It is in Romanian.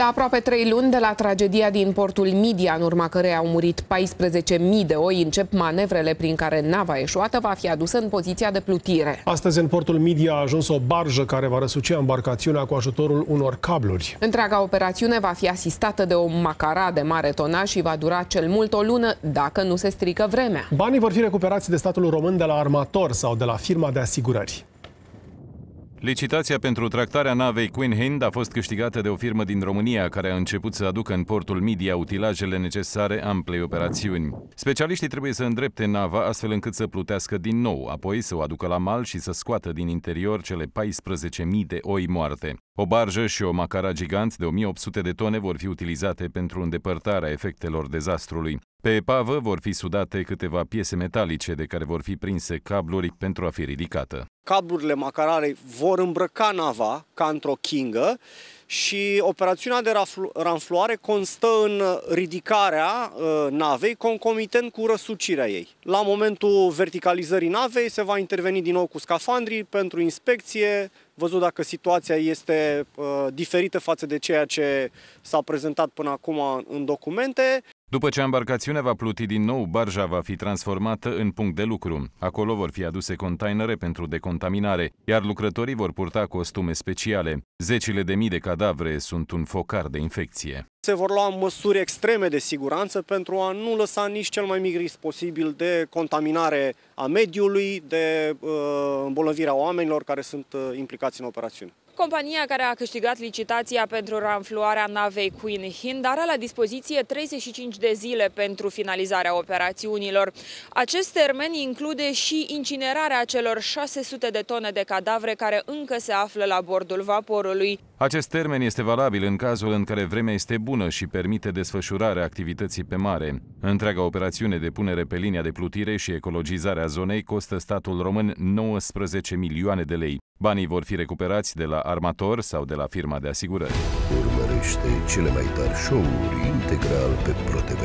La aproape trei luni de la tragedia din portul Midia, în urma cărei au murit 14.000 de oi, încep manevrele prin care nava eșuată va fi adusă în poziția de plutire. Astăzi, în portul Midia a ajuns o barjă care va răsuce embarcațiunea cu ajutorul unor cabluri. Întreaga operațiune va fi asistată de o macara de mare tonaj și va dura cel mult o lună, dacă nu se strică vremea. Banii vor fi recuperați de statul român de la armator sau de la firma de asigurări. Licitația pentru tractarea navei Queen Hind a fost câștigată de o firmă din România care a început să aducă în portul Midia utilajele necesare amplei operațiuni. Specialiștii trebuie să îndrepte nava astfel încât să plutească din nou, apoi să o aducă la mal și să scoată din interior cele 14.000 de oi moarte. O barjă și o macara gigant de 1800 de tone vor fi utilizate pentru îndepărtarea efectelor dezastrului. Pe epavă vor fi sudate câteva piese metalice de care vor fi prinse cabluri pentru a fi ridicată. Cablurile macararei vor îmbrăca nava ca într-o chingă și operațiunea de ranfloare constă în ridicarea uh, navei concomitent cu răsucirea ei. La momentul verticalizării navei se va interveni din nou cu scafandrii pentru inspecție, văzut dacă situația este uh, diferită față de ceea ce s-a prezentat până acum în documente după ce embarcațiunea va pluti din nou, barja va fi transformată în punct de lucru. Acolo vor fi aduse containere pentru decontaminare, iar lucrătorii vor purta costume speciale. Zecile de mii de cadavre sunt un focar de infecție. Se vor lua măsuri extreme de siguranță pentru a nu lăsa nici cel mai mic risc posibil de contaminare a mediului, de uh, îmbolnăvirea oamenilor care sunt uh, implicați în operațiune. Compania care a câștigat licitația pentru ranfluarea navei Queen Hind are la dispoziție 35 de zile pentru finalizarea operațiunilor. Acest termen include și incinerarea celor 600 de tone de cadavre care încă se află la bordul vaporului. Acest termen este valabil în cazul în care vremea este bună bună și permite desfășurarea activității pe mare. Întreaga operațiune de punere pe linia de plutire și ecologizarea zonei costă statul român 19 milioane de lei. Banii vor fi recuperați de la armator sau de la firma de asigurări. Urmărește cele mai tari show-uri integral pe ProTV+.